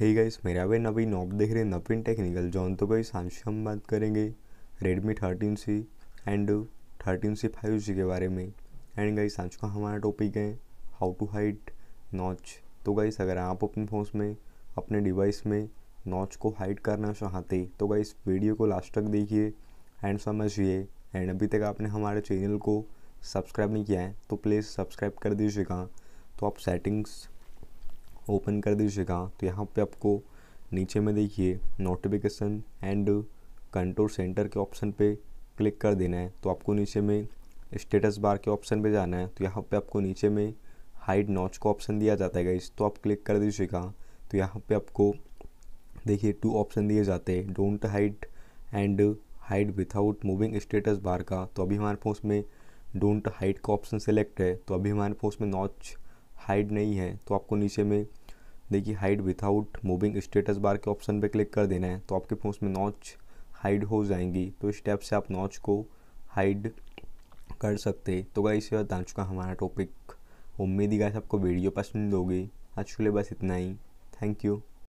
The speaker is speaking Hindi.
है गाइस मेरा भाई नवीन आप देख रहे हैं नवीन टेक्निकल जॉन तो गाइस आज हम बात करेंगे Redmi thirteen C and thirteen C five G के बारे में एंड गाइस आज का हमारा टॉपिक है हाउ टू हाइट नॉच तो गाइस अगर आप अपने फोन में अपने डिवाइस में नॉच को हाइड करना चाहते तो गाइस वीडियो को लास्ट तक देखिए एंड समझिए एंड अभी तक आपने हमारे चैनल को सब्सक्राइब नहीं किया है तो प्लीज़ सब्सक्राइब कर दीजिएगा तो आप सेटिंग्स ओपन कर दीजिएगा तो यहाँ पे आपको नीचे में देखिए नोटिफिकेशन एंड कंट्रोल सेंटर के ऑप्शन पे क्लिक कर देना है तो आपको नीचे में स्टेटस बार के ऑप्शन पे जाना है तो यहाँ पे आपको नीचे में हाइड नॉच का ऑप्शन दिया जाता है इस तो आप क्लिक कर दीजिएगा तो यहाँ पे आपको देखिए टू ऑप्शन दिए जाते हैं don't hide and hide without moving status bar का तो अभी हमारे पास में डोंट हाइड का ऑप्शन सेलेक्ट है तो अभी हमारे पास में नॉच हाइड नहीं है तो आपको नीचे में देखिए hide without moving status bar के ऑप्शन पे क्लिक कर देना है तो आपके फ़ोन में नॉच हाइड हो जाएंगी तो इस टैप से आप नॉच को हाइड कर सकते तो गाइस ये आ चुका हमारा टॉपिक उम्मीद ही गाइस आपको वीडियो पसंद होगी आज के लिए बस इतना ही थैंक यू